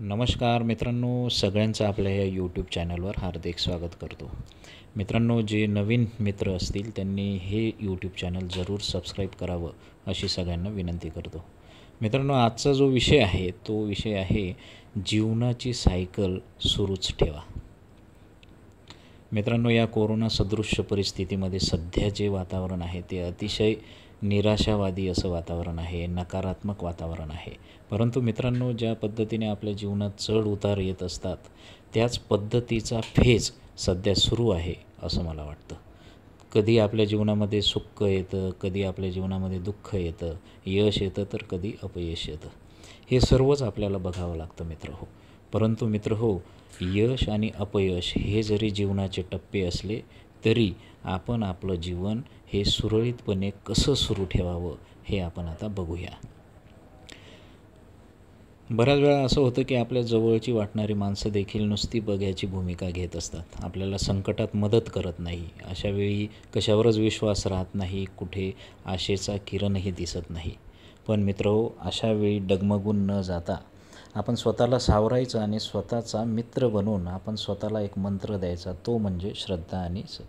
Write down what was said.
नमस्कार मित्रांनो सगळ्यांचं आपल्या या यूट्यूब चॅनलवर हार्दिक स्वागत करतो मित्रांनो जे नवीन मित्र असतील त्यांनी हे यूट्यूब चॅनल जरूर सबस्क्राईब करावं अशी सगळ्यांना विनंती करतो मित्रांनो आजचा जो विषय आहे तो विषय आहे जीवनाची सायकल सुरूच ठेवा मित्रांनो या कोरोना सदृश्य परिस्थितीमध्ये सध्या जे वातावरण आहे ते अतिशय निराशावादी असं वातावरण आहे नकारात्मक वातावरण आहे परंतु मित्रांनो ज्या पद्धतीने आपल्या जीवनात चढ उतार येत असतात त्याच पद्धतीचा फेज सध्या सुरू आहे असं मला वाटतं कधी आपल्या जीवनामध्ये सुख येतं कधी आपल्या जीवनामध्ये दुःख येतं यश येतं तर कधी अपयश येतं हे सर्वच आपल्याला बघावं लागतं मित्र हो परंतु मित्र हो यश आणि अपयश हे जरी जीवनाचे टप्पे असले तरी आपण आपलं जीवन हे सुरळीतपणे कसं सुरू ठेवावं हे आपण आता बघूया बऱ्याच वेळा असं होतं की आपल्या जवळची वाटणारी माणसं देखील नुसती बघ्याची भूमिका घेत असतात आपल्याला संकटात मदत करत नाही अशा वेळी कशावरच विश्वास राहत नाही कुठे आशेचा किरणही दिसत नाही पण मित्रो अशा वेळी डगमगून न जाता आपण स्वतःला सावरायचं आणि स्वतःचा मित्र बनवून आपण स्वतःला एक मंत्र द्यायचा तो म्हणजे श्रद्धा आणि स